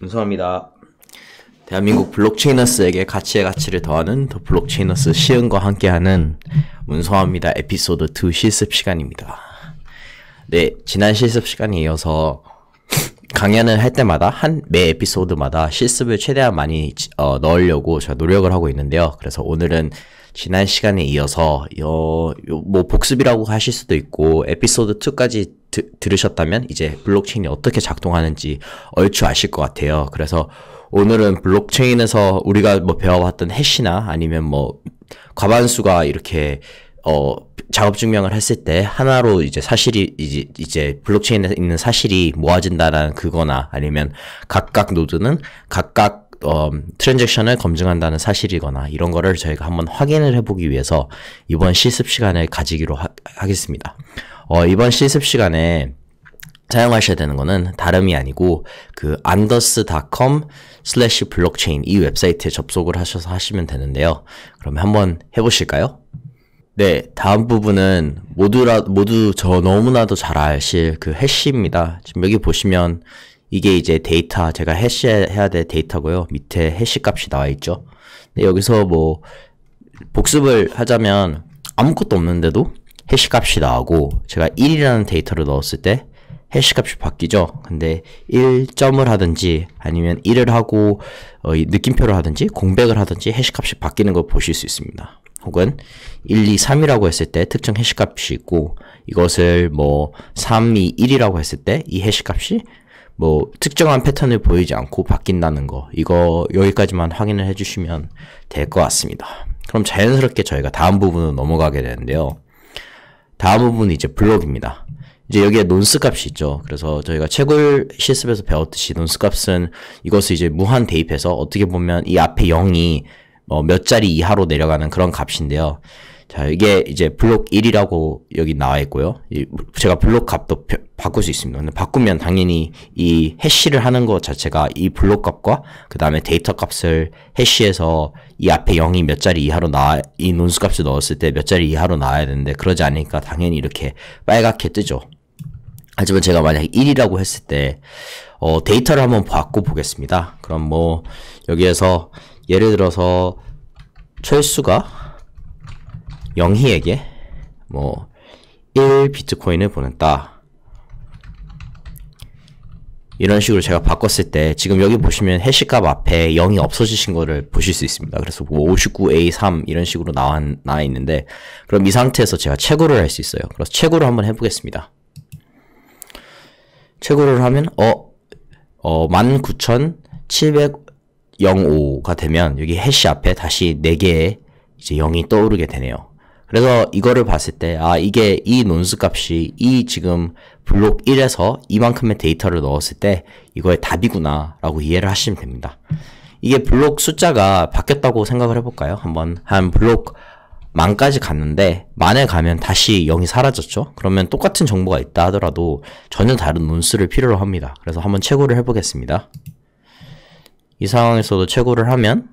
감사합니다. 대한민국 블록체인너스에게 가치의 가치를 더하는 더 블록체인너스 시은과 함께하는 문서화입니다. 에피소드 2 실습 시간입니다. 네, 지난 실습 시간에 이어서 강연을 할 때마다 한 매 에피소드마다 실습을 최대한 많이 어, 넣으려고 제가 노력을 하고 있는데요. 그래서 오늘은 지난 시간에 이어서 요, 요, 뭐 복습이라고 하실 수도 있고 에피소드 2까지 드, 들으셨다면 이제 블록체인이 어떻게 작동하는지 얼추 아실 것 같아요. 그래서 오늘은 블록체인에서 우리가 뭐 배워왔던 해시나 아니면 뭐 과반수가 이렇게 어 작업 증명을 했을 때 하나로 이제 사실이 이제, 이제 블록체인에 있는 사실이 모아진다라는 그거나 아니면 각각 노드는 각각 어, 트랜잭션을 검증한다는 사실이거나 이런 거를 저희가 한번 확인을 해보기 위해서 이번 실습 시간을 가지기로 하, 겠습니다 어, 이번 실습 시간에 사용하셔야 되는 거는 다름이 아니고 그 anders.com slash blockchain 이 웹사이트에 접속을 하셔서 하시면 되는데요. 그러면 한번 해보실까요? 네, 다음 부분은 모두라, 모두 저 너무나도 잘 아실 그 해시입니다. 지금 여기 보시면 이게 이제 데이터 제가 해시해야 될 데이터고요. 밑에 해시 값이 나와 있죠. 근데 여기서 뭐 복습을 하자면 아무것도 없는데도 해시 값이 나오고 제가 1이라는 데이터를 넣었을 때 해시 값이 바뀌죠. 근데 1점을 하든지 아니면 1을 하고 어, 느낌표를 하든지 공백을 하든지 해시 값이 바뀌는 걸 보실 수 있습니다. 혹은 1, 2, 3이라고 했을 때 특정 해시값이 있고 이것을 뭐 3, 2, 1이라고 했을 때 이 해시값이 뭐 특정한 패턴을 보이지 않고 바뀐다는 거 이거 여기까지만 확인을 해주시면 될 것 같습니다. 그럼 자연스럽게 저희가 다음 부분으로 넘어가게 되는데요. 다음 부분은 이제 블록입니다. 이제 여기에 논스 값이 있죠. 그래서 저희가 채굴 실습에서 배웠듯이 논스 값은 이것을 이제 무한 대입해서 어떻게 보면 이 앞에 0이 어, 뭐 몇 자리 이하로 내려가는 그런 값인데요. 자, 이게 이제 블록 1이라고 여기 나와 있고요. 제가 블록 값도 바꿀 수 있습니다. 근데 바꾸면 당연히 이 해시를 하는 것 자체가 이 블록 값과 그 다음에 데이터 값을 해시해서 이 앞에 0이 몇 자리 이하로 나와, 이 논수 값을 넣었을 때 몇 자리 이하로 나와야 되는데 그러지 않으니까 당연히 이렇게 빨갛게 뜨죠. 하지만 제가 만약 1이라고 했을 때, 어, 데이터를 한번 바꿔 보겠습니다. 그럼 뭐, 여기에서 예를 들어서 철수가 영희에게 뭐1 비트코인을 보냈다. 이런 식으로 제가 바꿨을 때 지금 여기 보시면 해시값 앞에 0이 없어지신 거를 보실 수 있습니다. 그래서 59A3 뭐 이런 식으로 나와, 나 있는데 그럼 이 상태에서 제가 채굴을 할수 있어요. 그래서 채굴을 한번 해보겠습니다. 채굴을 하면 어, 어 19,705가 되면 여기 해시 앞에 다시 4개의 이제 0이 떠오르게 되네요. 그래서 이거를 봤을 때, 아, 이게 이 논스 값이 이 지금 블록 1에서 이만큼의 데이터를 넣었을 때 이거의 답이구나 라고 이해를 하시면 됩니다. 이게 블록 숫자가 바뀌었다고 생각을 해볼까요? 한번 한 블록 만까지 갔는데 만에 가면 다시 0이 사라졌죠? 그러면 똑같은 정보가 있다 하더라도 전혀 다른 논스를 필요로 합니다. 그래서 한번 최고를 해보겠습니다. 이 상황에서도 최고를 하면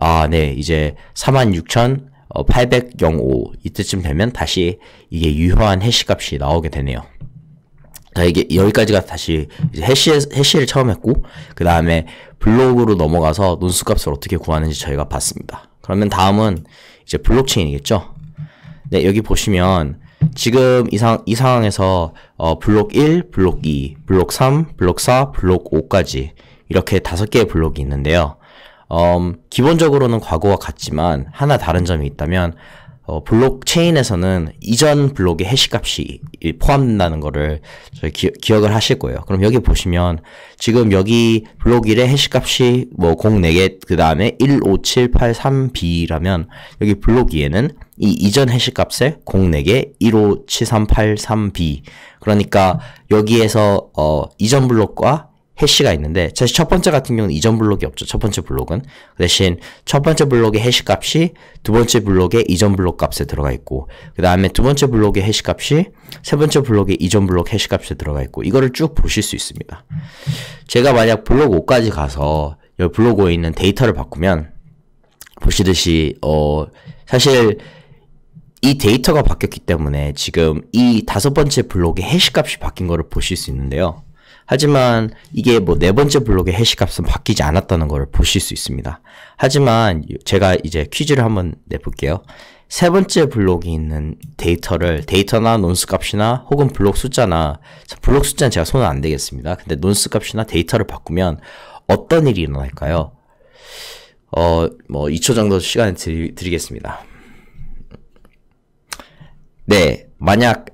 아, 네, 이제 46,000 어, 800.05 이때쯤 되면 다시 이게 유효한 해시값이 나오게 되네요. 자 그러니까 이게 여기까지가 다시 해시 해시를 처음 했고 그 다음에 블록으로 넘어가서 논수값을 어떻게 구하는지 저희가 봤습니다. 그러면 다음은 이제 블록체인이겠죠. 네 여기 보시면 지금 이, 상, 이 상황에서 어, 블록 1, 블록 2, 블록 3, 블록 4, 블록 5까지 이렇게 다섯 개의 블록이 있는데요. 음, 기본적으로는 과거와 같지만 하나 다른 점이 있다면 어, 블록체인에서는 이전 블록의 해시값이 포함된다는 거를 저희 기, 억을 하실 거예요. 그럼 여기 보시면 지금 여기 블록 1의 해시값이 뭐 04개 그 다음에 15783B라면 여기 블록 2에는 이 이전 해시값에 04개 15783B 그러니까 여기에서 어, 이전 블록과 해시가 있는데 사실 첫 번째 같은 경우는 이전 블록이 없죠. 첫 번째 블록은 대신 첫 번째 블록의 해시 값이 두 번째 블록의 이전 블록 값에 들어가 있고 그 다음에 두 번째 블록의 해시 값이 세 번째 블록의 이전 블록 해시 값에 들어가 있고 이거를 쭉 보실 수 있습니다. 제가 만약 블록 5까지 가서 여기 블록 5에 있는 데이터를 바꾸면 보시듯이 어 사실 이 데이터가 바뀌었기 때문에 지금 이 다섯 번째 블록의 해시 값이 바뀐 거를 보실 수 있는데요. 하지만 이게 뭐 네 번째 블록의 해시값은 바뀌지 않았다는 것을 보실 수 있습니다. 하지만 제가 이제 퀴즈를 한번 내볼게요. 세 번째 블록이 있는 데이터를 데이터나 논스 값이나 혹은 블록 숫자나 블록 숫자는 제가 손은 안 되겠습니다. 근데 논스 값이나 데이터를 바꾸면 어떤 일이 일어날까요? 어, 뭐 2초 정도 시간을 드리, 겠습니다 네, 만약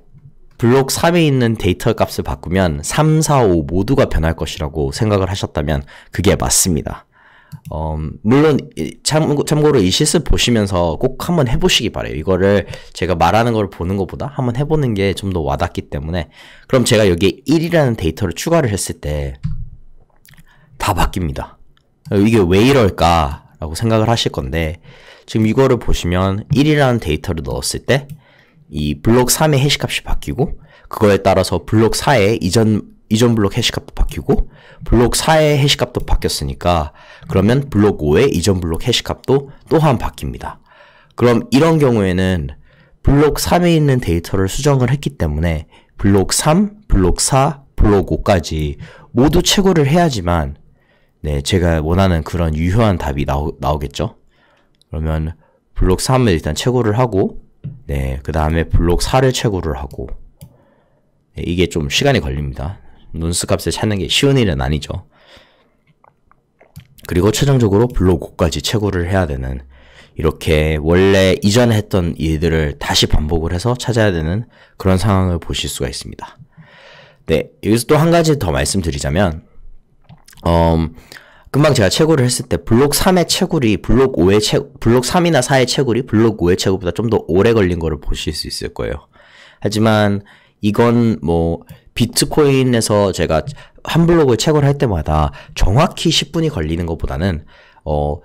블록 3에 있는 데이터 값을 바꾸면 3, 4, 5 모두가 변할 것이라고 생각을 하셨다면 그게 맞습니다. 어, 물론 참, 참고로 이 실습 보시면서 꼭 한번 해보시기 바래요. 이거를 제가 말하는 걸 보는 것보다 한번 해보는 게 좀 더 와닿기 때문에 그럼 제가 여기에 1이라는 데이터를 추가를 했을 때 다 바뀝니다. 이게 왜 이럴까라고 생각을 하실 건데 지금 이거를 보시면 1이라는 데이터를 넣었을 때이 블록 3의 해시값이 바뀌고 그거에 따라서 블록 4의 이전 이전 블록 해시값도 바뀌고 블록 4의 해시값도 바뀌었으니까 그러면 블록 5의 이전 블록 해시값도 또한 바뀝니다. 그럼 이런 경우에는 블록 3에 있는 데이터를 수정을 했기 때문에 블록 3, 블록 4, 블록 5까지 모두 채굴을 해야지만 네, 제가 원하는 그런 유효한 답이 나오, 나오겠죠? 그러면 블록 3을 일단 채굴을 하고 네, 그 다음에 블록 4를 채굴을 하고 네, 이게 좀 시간이 걸립니다. 논스 값을 찾는 게 쉬운 일은 아니죠. 그리고 최종적으로 블록 5까지 채굴을 해야 되는 이렇게 원래 이전에 했던 일들을 다시 반복을 해서 찾아야 되는 그런 상황을 보실 수가 있습니다. 네, 여기서 또 한 가지 더 말씀드리자면 음, 금방 제가 채굴을 했을 때 블록 3의 채굴이 블록 5의 채 블록 3이나 4의 채굴이 블록 5의 채굴보다 좀 더 오래 걸린 거를 보실 수 있을 거예요. 하지만 이건 뭐 비트코인에서 제가 한 블록을 채굴할 때마다 정확히 10분이 걸리는 것보다는 어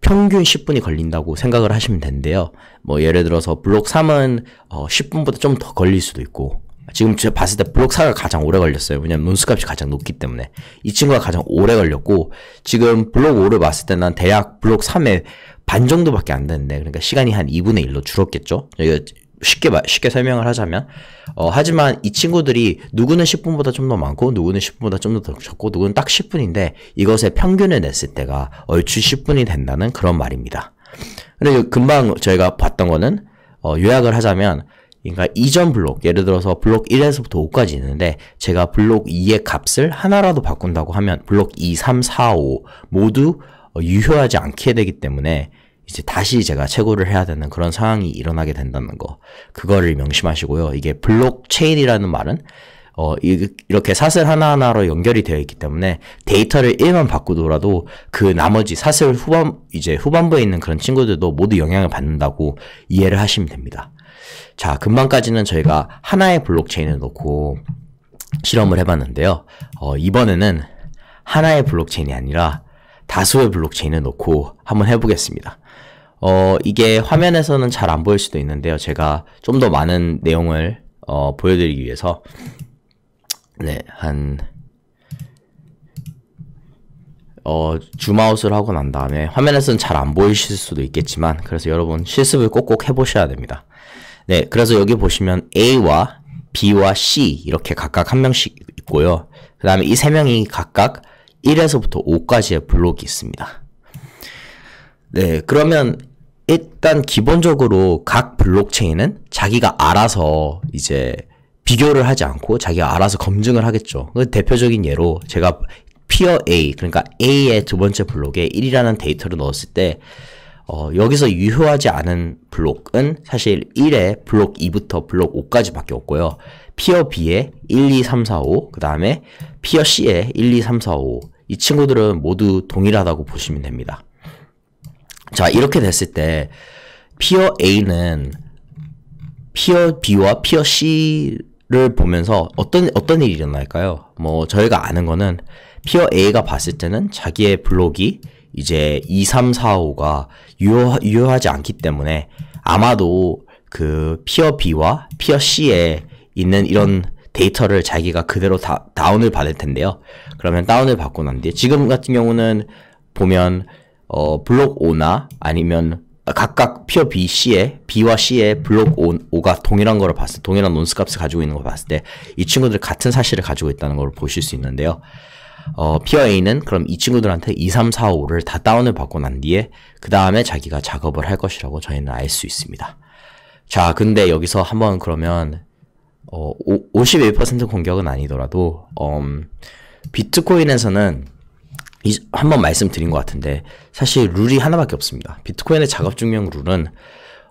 평균 10분이 걸린다고 생각을 하시면 된대요. 뭐 예를 들어서 블록 3은 어 10분보다 좀 더 걸릴 수도 있고 지금 제가 봤을 때 블록사가 가장 오래 걸렸어요. 왜냐면 논수값이 가장 높기 때문에. 이 친구가 가장 오래 걸렸고, 지금 블록 5를 봤을 때난 대략 블록 3의 반 정도밖에 안 됐는데, 그러니까 시간이 한 2분의 1로 줄었겠죠? 쉽게, 쉽게 설명을 하자면. 어, 하지만 이 친구들이 누구는 10분보다 좀 더 많고, 누구는 10분보다 좀 더 적고, 누구는 딱 10분인데, 이것의 평균을 냈을 때가 얼추 10분이 된다는 그런 말입니다. 근데 금방 저희가 봤던 거는, 어, 요약을 하자면, 그러니까 이전 블록 예를 들어서 블록 1에서부터 5까지 있는데 제가 블록 2의 값을 하나라도 바꾼다고 하면 블록 2, 3, 4, 5 모두 어, 유효하지 않게 되기 때문에 이제 다시 제가 채굴을 해야 되는 그런 상황이 일어나게 된다는 거 그거를 명심하시고요. 이게 블록 체인이라는 말은 어, 이렇게 사슬 하나하나로 연결이 되어 있기 때문에 데이터를 1만 바꾸더라도 그 나머지 사슬 후반, 이제 후반부에 있는 그런 친구들도 모두 영향을 받는다고 이해를 하시면 됩니다. 자, 금방까지는 저희가 하나의 블록체인을 놓고 실험을 해봤는데요. 어, 이번에는 하나의 블록체인이 아니라 다수의 블록체인을 놓고 한번 해보겠습니다. 어, 이게 화면에서는 잘 안 보일 수도 있는데요. 제가 좀 더 많은 내용을 어, 보여드리기 위해서 네, 한 어, 줌아웃을 하고 난 다음에 화면에서는 잘 안 보이실 수도 있겠지만 그래서 여러분 실습을 꼭꼭 해보셔야 됩니다. 네, 그래서 여기 보시면 A와 B와 C 이렇게 각각 한 명씩 있고요. 그 다음에 이 세 명이 각각 1에서부터 5까지의 블록이 있습니다. 네, 그러면 일단 기본적으로 각 블록체인은 자기가 알아서 이제 비교를 하지 않고 자기가 알아서 검증을 하겠죠. 그 대표적인 예로 제가 피어 A, 그러니까 A의 두 번째 블록에 1이라는 데이터를 넣었을 때 어, 여기서 유효하지 않은 블록은 사실 1에 블록 2부터 블록 5까지밖에 없고요. 피어 B에 1, 2, 3, 4, 5, 그 다음에 피어 C에 1, 2, 3, 4, 5. 이 친구들은 모두 동일하다고 보시면 됩니다. 자, 이렇게 됐을 때 피어 A는 피어 B와 피어 C를 보면서 어떤 어떤 일이 일어날까요? 뭐 저희가 아는 거는 피어 A가 봤을 때는 자기의 블록이 이제 2, 3, 4, 5가 유효, 유효하지 않기 때문에 아마도 그 피어 B와 피어 C에 있는 이런 데이터를 자기가 그대로 다, 다운을 받을 텐데요. 그러면 다운을 받고 난 뒤에 지금 같은 경우는 보면 어, 블록 5나 아니면 각각 피어 B, C에 B와 C에 블록 5, 가 동일한 거를 봤을 동일한 논스 값을 가지고 있는 걸 봤을 때 이 친구들 같은 사실을 가지고 있다는 걸 보실 수 있는데요. 어, 피어에이는 그럼 이 친구들한테 2, 3, 4, 5를 다 다운을 받고 난 뒤에 그 다음에 자기가 작업을 할 것이라고 저희는 알 수 있습니다. 자, 근데 여기서 한번 그러면 어, 51% 공격은 아니더라도 음, 비트코인에서는 한번 말씀드린 것 같은데 사실 룰이 하나밖에 없습니다. 비트코인의 작업증명 룰은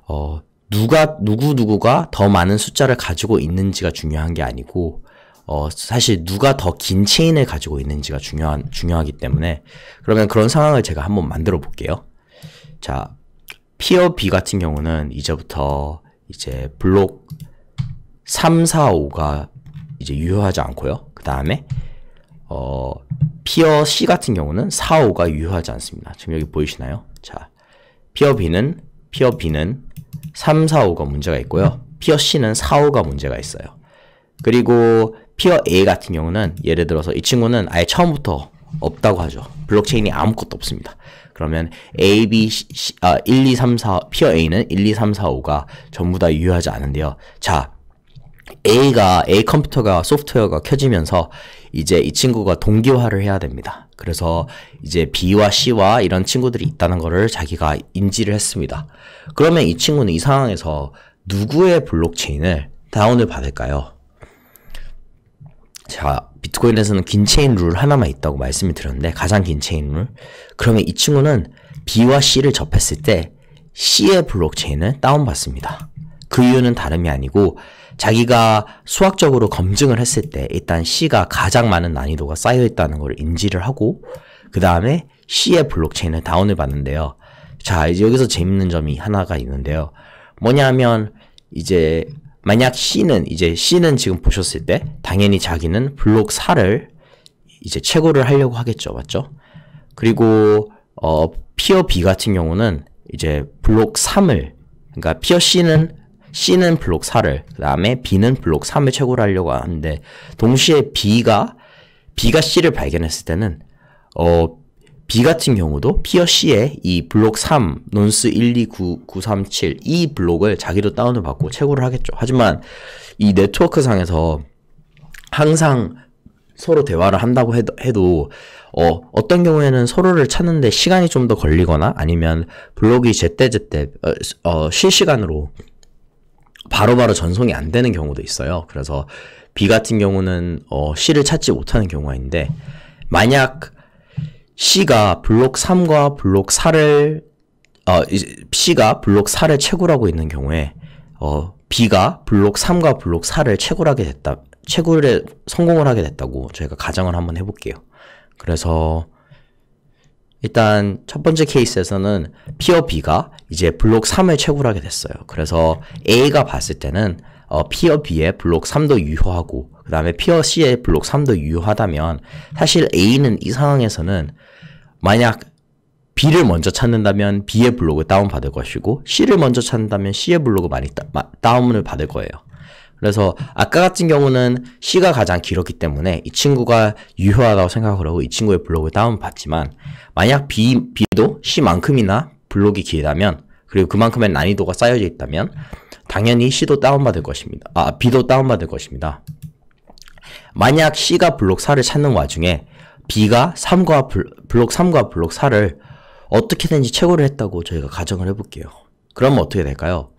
어, 누가 누구 누구가 더 많은 숫자를 가지고 있는지가 중요한 게 아니고 어, 사실 누가 더 긴 체인을 가지고 있는지가 중요한, 중요하기 때문에 그러면 그런 상황을 제가 한번 만들어 볼게요. 자, 피어 B 같은 경우는 이제부터 이제 블록 3, 4, 5가 이제 유효하지 않고요. 그 다음에 어, 피어 C 같은 경우는 4, 5가 유효하지 않습니다. 지금 여기 보이시나요? 자, 피어 B는 피어 B는 3, 4, 5가 문제가 있고요. 피어 C는 4, 5가 문제가 있어요. 그리고 피어 A 같은 경우는 예를 들어서 이 친구는 아예 처음부터 없다고 하죠. 블록체인이 아무것도 없습니다. 그러면 A, B, C, 아, 1, 2, 3, 4, 피어 A는 1, 2, 3, 4, 5가 전부 다 유효하지 않은데요. 자, A가, A 컴퓨터가, 소프트웨어가 켜지면서 이제 이 친구가 동기화를 해야 됩니다. 그래서 이제 B와 C와 이런 친구들이 있다는 거를 자기가 인지를 했습니다. 그러면 이 친구는 이 상황에서 누구의 블록체인을 다운을 받을까요? 자, 비트코인에서는 긴 체인 룰 하나만 있다고 말씀을 드렸는데 가장 긴 체인 룰. 그러면 이 친구는 B와 C를 접했을 때 C의 블록체인을 다운받습니다. 그 이유는 다름이 아니고 자기가 수학적으로 검증을 했을 때 일단 C가 가장 많은 난이도가 쌓여 있다는 걸 인지를 하고 그 다음에 C의 블록체인을 다운을 받는데요. 자, 이제 여기서 재밌는 점이 하나가 있는데요. 뭐냐면 이제 만약 C는 이제 C는 지금 보셨을 때 당연히 자기는 블록 4를 이제 채굴을 하려고 하겠죠. 맞죠? 그리고 어, 피어 B 같은 경우는 이제 블록 3을 그러니까 피어 C는 C는 블록 4를 그 다음에 B는 블록 3을 채굴하려고 하는데 동시에 B가 B가 C를 발견했을 때는 어 B 같은 경우도 피어 C의 이 블록 3, 논스 129937 이 블록을 자기도 다운을 받고 채굴을 하겠죠. 하지만 이 네트워크 상에서 항상 서로 대화를 한다고 해도, 어, 어떤 경우에는 서로를 찾는데 시간이 좀 더 걸리거나 아니면 블록이 제때제때 어, 어, 실시간으로 바로바로 바로 전송이 안 되는 경우도 있어요. 그래서 B 같은 경우는 어, C를 찾지 못하는 경우가 있는데 만약 C가 블록 3과 블록 4를 어, C가 블록 4를 채굴하고 있는 경우에 어, B가 블록 3과 블록 4를 채굴하게 됐다. 채굴에 성공을 하게 됐다고 저희가 가정을 한번 해볼게요. 그래서 일단 첫 번째 케이스에서는 P와 B가 이제 블록 3을 채굴하게 됐어요. 그래서 A가 봤을 때는 어, P와 B의 블록 3도 유효하고 그 다음에 P와 C의 블록 3도 유효하다면 사실 A는 이 상황에서는 만약 B를 먼저 찾는다면 B의 블로그 다운받을 것이고 C를 먼저 찾는다면 C의 블로그 많이 다, 마, 다운을 받을 거예요. 그래서 아까 같은 경우는 C가 가장 길었기 때문에 이 친구가 유효하다고 생각을 하고 이 친구의 블로그 다운받지만 만약 B, B도 C만큼이나 블록이 길다면 그리고 그만큼의 난이도가 쌓여져 있다면 당연히 C도 다운받을 것입니다. 아, B도 다운받을 것입니다. 만약 C가 블록 4를 찾는 와중에 B가 3과 블록 3과 블록 4를 어떻게든지 채굴을 했다고 저희가 가정을 해볼게요. 그러면 어떻게 될까요?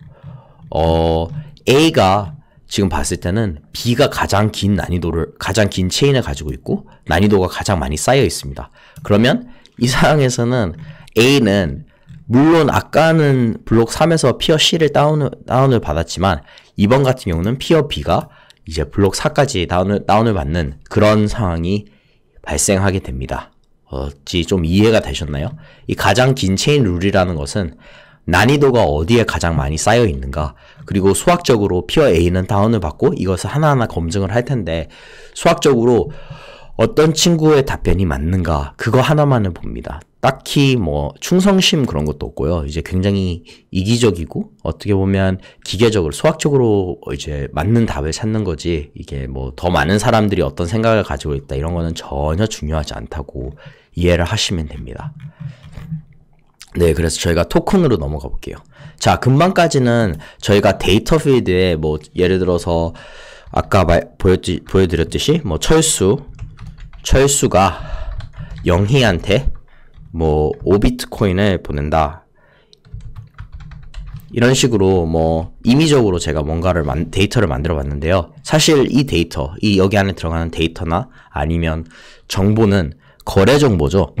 어, A가 지금 봤을 때는 B가 가장 긴 난이도를, 가장 긴 체인을 가지고 있고, 난이도가 가장 많이 쌓여 있습니다. 그러면 이 상황에서는 A는 물론 아까는 블록 3에서 피어 C를 다운을, 다운을 받았지만, 이번 같은 경우는 피어 B가 이제 블록 4까지 다운을, 다운을 받는 그런 상황이 발생하게 됩니다. 어찌 좀 이해가 되셨나요? 이 가장 긴 체인 룰이라는 것은 난이도가 어디에 가장 많이 쌓여 있는가 그리고 수학적으로 피어 A는 다운을 받고 이것을 하나하나 검증을 할 텐데 수학적으로 어떤 친구의 답변이 맞는가 그거 하나만을 봅니다. 딱히 뭐 충성심 그런 것도 없고요. 이제 굉장히 이기적이고 어떻게 보면 기계적으로 수학적으로 이제 맞는 답을 찾는 거지 이게 뭐 더 많은 사람들이 어떤 생각을 가지고 있다 이런 거는 전혀 중요하지 않다고 이해를 하시면 됩니다. 네, 그래서 저희가 토큰으로 넘어가 볼게요. 자, 금방까지는 저희가 데이터 필드에 뭐 예를 들어서 아까 말, 보여드렸듯이 뭐 철수, 철수가 영희한테 뭐 5비트코인을 보낸다. 이런 식으로 뭐 임의적으로 제가 뭔가를 만, 데이터를 만들어 봤는데요. 사실 이 데이터, 이 여기 안에 들어가는 데이터나 아니면 정보는 거래 정보죠.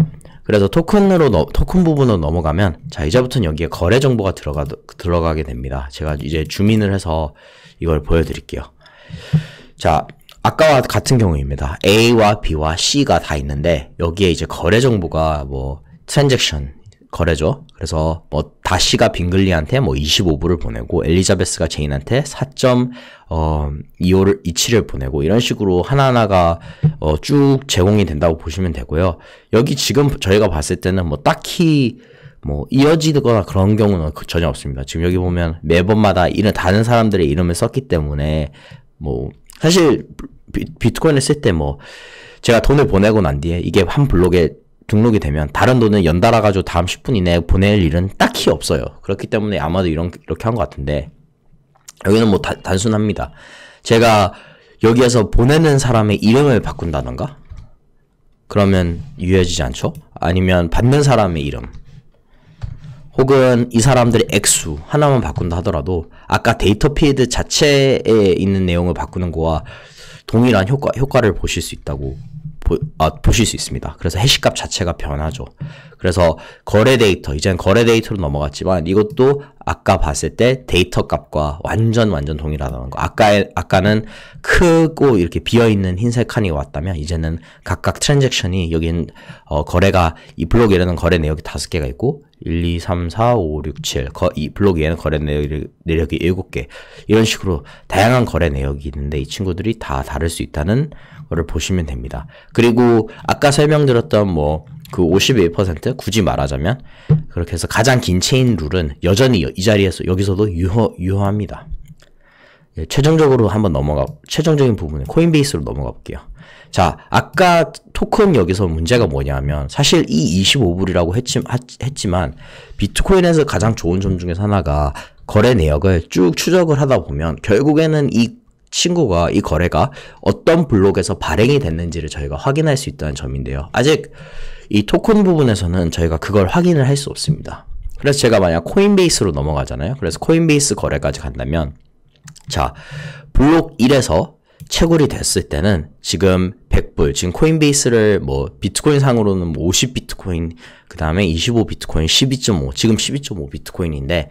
그래서 토큰으로 너, 토큰 부분으로 넘어가면 자 이제부터는 여기에 거래 정보가 들어가 들어가게 됩니다. 제가 이제 주민을 해서 이걸 보여드릴게요. 자 아까와 같은 경우입니다. A와 B와 C가 다 있는데 여기에 이제 거래 정보가 뭐 트랜잭션 거래죠. 그래서 뭐 다시가 빙글리한테 뭐 25불을 보내고 엘리자베스가 제인한테 4.25를 어, 27을 보내고 이런 식으로 하나하나가 어쭉 제공이 된다고 보시면 되고요. 여기 지금 저희가 봤을 때는 뭐 딱히 뭐 이어지거나 그런 경우는 그 전혀 없습니다. 지금 여기 보면 매번마다 이런 다른 사람들의 이름을 썼기 때문에 뭐 사실 비트코인을 쓸 때 뭐 제가 돈을 보내고 난 뒤에 이게 한 블록에 등록이 되면 다른 돈은 연달아 가지고 다음 10분 이내에 보낼 일은 딱히 없어요. 그렇기 때문에 아마도 이런 이렇게 한 것 같은데 여기는 뭐 다, 단순합니다. 제가 여기에서 보내는 사람의 이름을 바꾼다던가 그러면 유해지지 않죠? 아니면 받는 사람의 이름 혹은 이 사람들의 액수 하나만 바꾼다 하더라도 아까 데이터 피드 자체에 있는 내용을 바꾸는 거와 동일한 효과, 효과를 보실 수 있다고 보, 아, 보실 수 있습니다. 그래서 해시값 자체가 변하죠. 그래서 거래 데이터, 이젠 거래 데이터로 넘어갔지만 이것도 아까 봤을 때 데이터 값과 완전 완전 동일하다는 거. 아까 아까는 크고 이렇게 비어 있는 흰색 칸이 왔다면 이제는 각각 트랜잭션이 여기는 어, 거래가 이 블록에는 거래 내역이 다섯 개가 있고 1, 2, 3, 4, 5, 6, 7. 거, 이 블록 에는 거래 내역이, 일곱 개 이런 식으로 다양한 거래 내역이 있는데 이 친구들이 다 다를 수 있다는 거를 보시면 됩니다. 그리고 아까 설명드렸던 뭐 그 51% 굳이 말하자면 그렇게 해서 가장 긴 체인 룰은 여전히 이 자리에서 여기서도 유효 유효합니다. 예, 최종적으로 한번 넘어가 최종적인 부분은 코인베이스로 넘어가 볼게요. 자, 아까 토큰 여기서 문제가 뭐냐면 사실 이 25불이라고 했지, 했지만 비트코인에서 가장 좋은 점 중에 하나가 거래 내역을 쭉 추적을 하다 보면 결국에는 이 친구가 이 거래가 어떤 블록에서 발행이 됐는지를 저희가 확인할 수 있다는 점인데요. 아직 이 토큰 부분에서는 저희가 그걸 확인을 할 수 없습니다. 그래서 제가 만약 코인베이스로 넘어가잖아요. 그래서 코인베이스 거래까지 간다면 자, 블록 1에서 채굴이 됐을 때는 지금 100불, 지금 코인베이스를 뭐, 뭐 비트코인 상으로는 50비트코인, 그 다음에 25비트코인, 12.5, 지금 12.5비트코인인데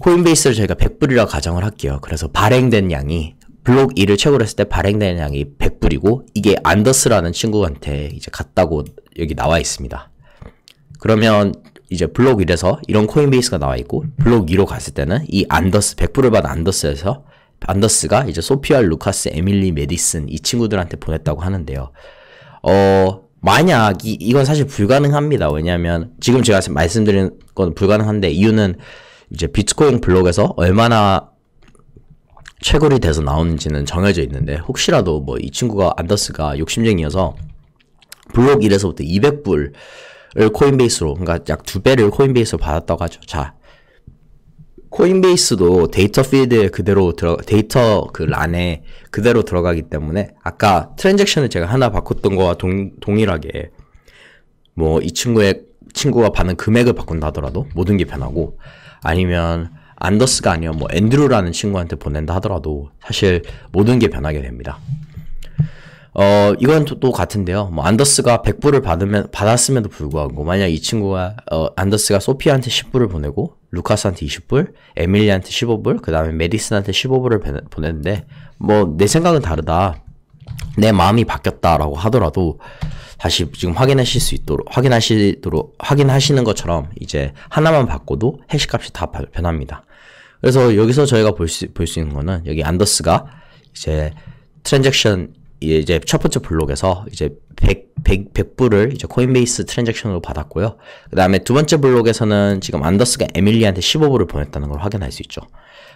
코인베이스를 저희가 100불이라고 가정을 할게요. 그래서 발행된 양이 블록 2를 채굴 했을 때 발행된 양이 100불이고 이게 안더스라는 친구한테 이제 갔다고 여기 나와 있습니다. 그러면 이제 블록 1에서 이런 코인베이스가 나와 있고 블록 2로 갔을 때는 이 안더스 100불을 받은 안더스에서 안더스가 이제 소피아, 루카스, 에밀리, 메디슨 이 친구들한테 보냈다고 하는데요. 어 만약 이, 이건 사실 불가능합니다. 왜냐하면 지금 제가 말씀드린 건 불가능한데 이유는 이제 비트코인 블록에서 얼마나 채굴이 돼서 나오는지는 정해져 있는데 혹시라도 뭐 이 친구가 안더스가 욕심쟁이여서 블록 1에서부터 200불을 코인베이스로 그러니까 약 두 배를 코인베이스로 받았다고 하죠. 자, 코인베이스도 데이터 필드에 그대로 들어 데이터 그 란에 그대로 들어가기 때문에 아까 트랜잭션을 제가 하나 바꿨던 거와 동, 동일하게 뭐 이 친구의 친구가 받는 금액을 바꾼다 하더라도 모든 게 변하고 아니면 안더스가 아니면 뭐 앤드루라는 친구한테 보낸다 하더라도 사실 모든 게 변하게 됩니다. 어, 이건 또, 또 같은데요. 뭐, 안더스가 100불을 받으면, 받았음에도 불구하고, 만약 이 친구가, 어, 안더스가 소피아한테 10불을 보내고, 루카스한테 20불, 에밀리한테 15불, 그 다음에 메디슨한테 15불을 보냈는데, 뭐, 내 생각은 다르다. 내 마음이 바뀌었다라고 하더라도 다시 지금 확인하실 수 있도록 확인하시도록 확인하시는 것처럼 이제 하나만 바꿔도 해시값이 다 변합니다. 그래서 여기서 저희가 볼 수 볼 수 있는 거는 여기 안더스가 이제 트랜잭션 이제 첫 번째 블록에서 이제 100, 100, 100불을 이제 코인베이스 트랜잭션으로 받았고요. 그 다음에 두 번째 블록에서는 지금 안더스가 에밀리한테 15불을 보냈다는 걸 확인할 수 있죠.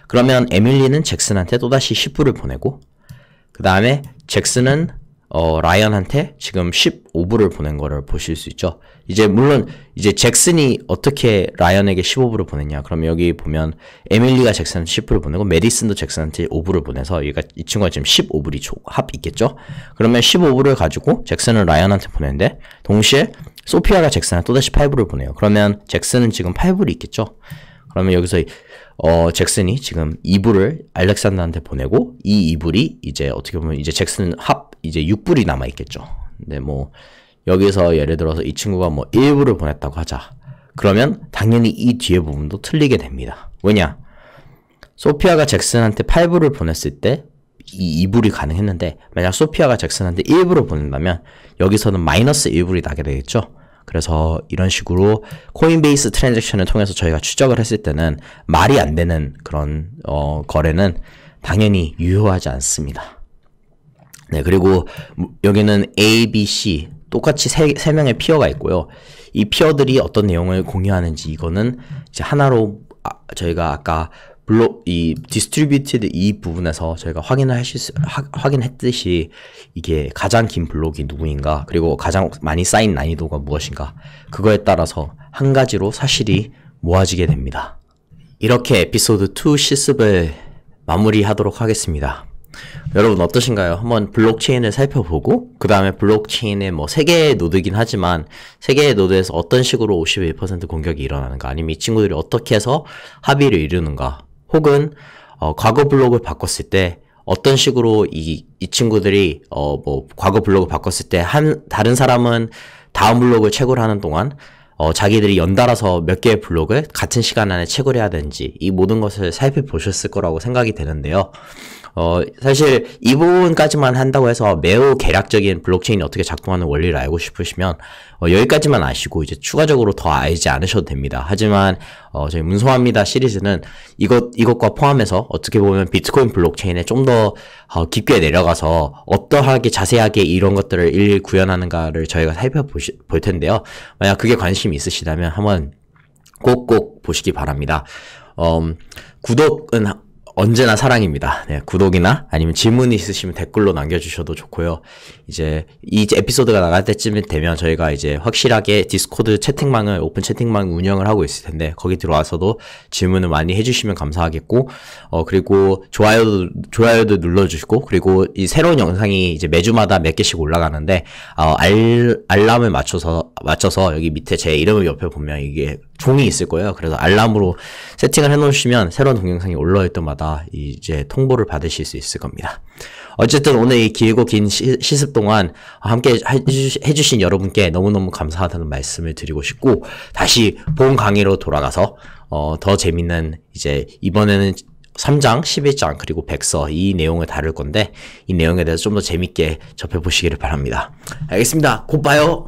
그러면 에밀리는 잭슨한테 또다시 10불을 보내고 그 다음에 잭슨은 어, 라이언한테 지금 15부를 보낸 거를 보실 수 있죠. 이제 물론 이제 잭슨이 어떻게 라이언에게 15부를 보냈냐. 그럼 여기 보면 에밀리가 잭슨한테 10부를 보내고 메디슨도 잭슨한테 5부를 보내서 얘가 이 친구가 지금 15불이 부합 있겠죠. 그러면 15부를 가지고 잭슨을 라이언한테 보내는데 동시에 소피아가 잭슨한테 또다시 8부를 보내요. 그러면 잭슨은 지금 8부이 있겠죠. 그러면 여기서 어, 잭슨이 지금 이불을 알렉산더한테 보내고 이 이불이 이제 어떻게 보면 이제 잭슨 합 이제 6불이 남아 있겠죠. 근데 뭐 여기서 예를 들어서 이 친구가 뭐 1불을 보냈다고 하자. 그러면 당연히 이 뒤에 부분도 틀리게 됩니다. 왜냐? 소피아가 잭슨한테 8불을 보냈을 때 이이불이 가능했는데 만약 소피아가 잭슨한테 1불을 보낸다면 여기서는 마이너스 1불이 나게 되겠죠. 그래서 이런 식으로 코인베이스 트랜잭션을 통해서 저희가 추적을 했을 때는 말이 안 되는 그런 어, 거래는 당연히 유효하지 않습니다. 네, 그리고 여기는 A, B, C 똑같이 세, 세 명의 피어가 있고요. 이 피어들이 어떤 내용을 공유하는지 이거는 이제 하나로 아, 저희가 아까 블록 이 디스트리뷰티드 이 부분에서 저희가 확인을 하실 수, 하, 확인했듯이 이게 가장 긴 블록이 누구인가 그리고 가장 많이 쌓인 난이도가 무엇인가 그거에 따라서 한 가지로 사실이 모아지게 됩니다. 이렇게 에피소드 2 실습을 마무리하도록 하겠습니다. 여러분 어떠신가요? 한번 블록체인을 살펴보고 그 다음에 블록체인의 뭐세 개의 노드긴 하지만 세 개의 노드에서 어떤 식으로 51% 공격이 일어나는가 아니면 이 친구들이 어떻게 해서 합의를 이루는가 혹은 어, 과거 블록을 바꿨을 때 어떤 식으로 이, 이 친구들이 어, 뭐 과거 블록을 바꿨을 때 한 다른 사람은 다음 블록을 채굴 하는 동안 어, 자기들이 연달아서 몇 개의 블록을 같은 시간 안에 채굴해야 되는지 이 모든 것을 살펴보셨을 거라고 생각이 되는데요. 어, 사실 이 부분까지만 한다고 해서 매우 개략적인 블록체인이 어떻게 작동하는 원리를 알고 싶으시면 어, 여기까지만 아시고 이제 추가적으로 더 알지 않으셔도 됩니다. 하지만 어, 저희 문소합니다 시리즈는 이것 이것과 포함해서 어떻게 보면 비트코인 블록체인에 좀더 어, 깊게 내려가서 어떠하게 자세하게 이런 것들을 일일 구현하는가를 저희가 살펴볼 텐데요. 만약 그게 관심이 있으시다면 한번 꼭꼭 보시기 바랍니다. 음, 구독은 언제나 사랑입니다. 네, 구독이나 아니면 질문이 있으시면 댓글로 남겨주셔도 좋고요. 이제 이 에피소드가 나갈 때쯤 되면 저희가 이제 확실하게 디스코드 채팅방을 오픈 채팅방 운영을 하고 있을 텐데 거기 들어와서도 질문을 많이 해주시면 감사하겠고 어 그리고 좋아요도 좋아요도 눌러주시고 그리고 이 새로운 영상이 이제 매주마다 몇 개씩 올라가는데 어, 알 알람을 맞춰서 맞춰서 여기 밑에 제 이름을 옆에 보면 이게 종이 있을 거예요. 그래서 알람으로 세팅을 해놓으시면 새로운 동영상이 올라올 때마다 이제 통보를 받으실 수 있을 겁니다. 어쨌든 오늘 이 길고 긴 시, 습 동안 함께 해주신 여러분께 너무너무 감사하다는 말씀을 드리고 싶고 다시 본 강의로 돌아가서 어, 더 재밌는 이제 이번에는 3장, 11장, 그리고 100서 이 내용을 다룰 건데 이 내용에 대해서 좀 더 재밌게 접해보시기를 바랍니다. 알겠습니다. 곧 봐요!